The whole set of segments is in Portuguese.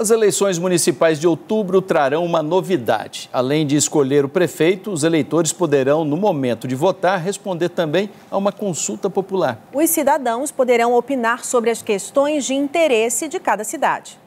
As eleições municipais de outubro trarão uma novidade. Além de escolher o prefeito, os eleitores poderão, no momento de votar, responder também a uma consulta popular. Os cidadãos poderão opinar sobre as questões de interesse de cada cidade.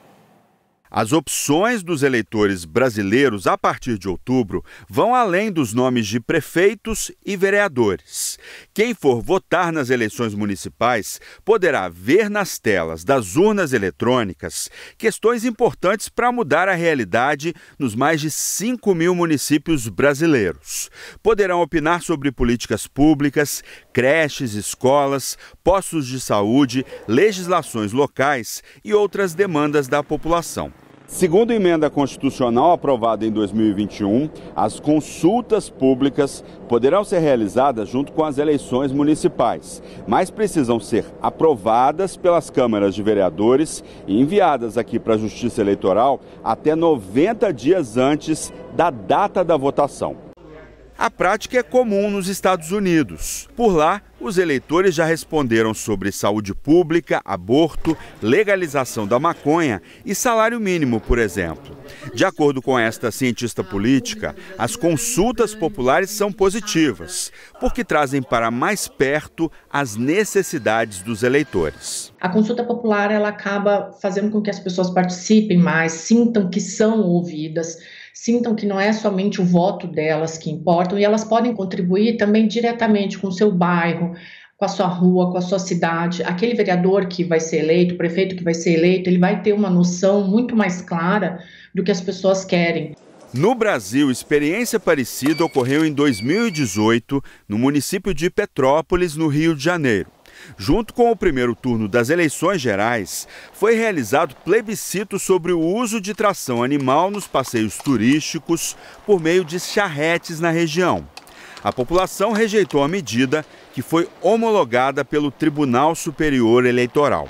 As opções dos eleitores brasileiros a partir de outubro vão além dos nomes de prefeitos e vereadores. Quem for votar nas eleições municipais poderá ver nas telas das urnas eletrônicas questões importantes para mudar a realidade nos mais de 5 mil municípios brasileiros. Poderão opinar sobre políticas públicas, creches, escolas, postos de saúde, legislações locais e outras demandas da população. Segundo a emenda constitucional aprovada em 2021, as consultas públicas poderão ser realizadas junto com as eleições municipais, mas precisam ser aprovadas pelas câmaras de vereadores e enviadas aqui para a Justiça Eleitoral até 90 dias antes da data da votação. A prática é comum nos Estados Unidos. Por lá, os eleitores já responderam sobre saúde pública, aborto, legalização da maconha e salário mínimo, por exemplo. De acordo com esta cientista política, as consultas populares são positivas, porque trazem para mais perto as necessidades dos eleitores. A consulta popular ela acaba fazendo com que as pessoas participem mais, sintam que são ouvidas sintam que não é somente o voto delas que importa e elas podem contribuir também diretamente com o seu bairro, com a sua rua, com a sua cidade. Aquele vereador que vai ser eleito, o prefeito que vai ser eleito, ele vai ter uma noção muito mais clara do que as pessoas querem. No Brasil, experiência parecida ocorreu em 2018 no município de Petrópolis, no Rio de Janeiro. Junto com o primeiro turno das eleições gerais, foi realizado plebiscito sobre o uso de tração animal nos passeios turísticos por meio de charretes na região. A população rejeitou a medida, que foi homologada pelo Tribunal Superior Eleitoral.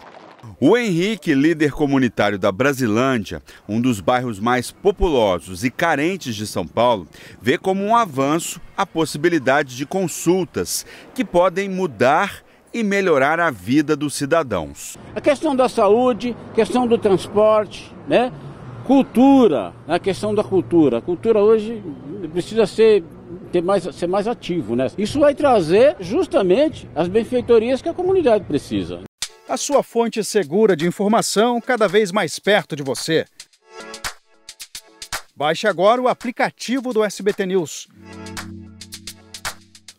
O Henrique, líder comunitário da Brasilândia, um dos bairros mais populosos e carentes de São Paulo, vê como um avanço a possibilidade de consultas que podem mudar e melhorar a vida dos cidadãos. A questão da saúde, questão do transporte, né? cultura, né? a questão da cultura. A cultura hoje precisa ser ter mais, ser mais ativo, né? Isso vai trazer justamente as benfeitorias que a comunidade precisa. A sua fonte segura de informação cada vez mais perto de você. Baixe agora o aplicativo do SBT News.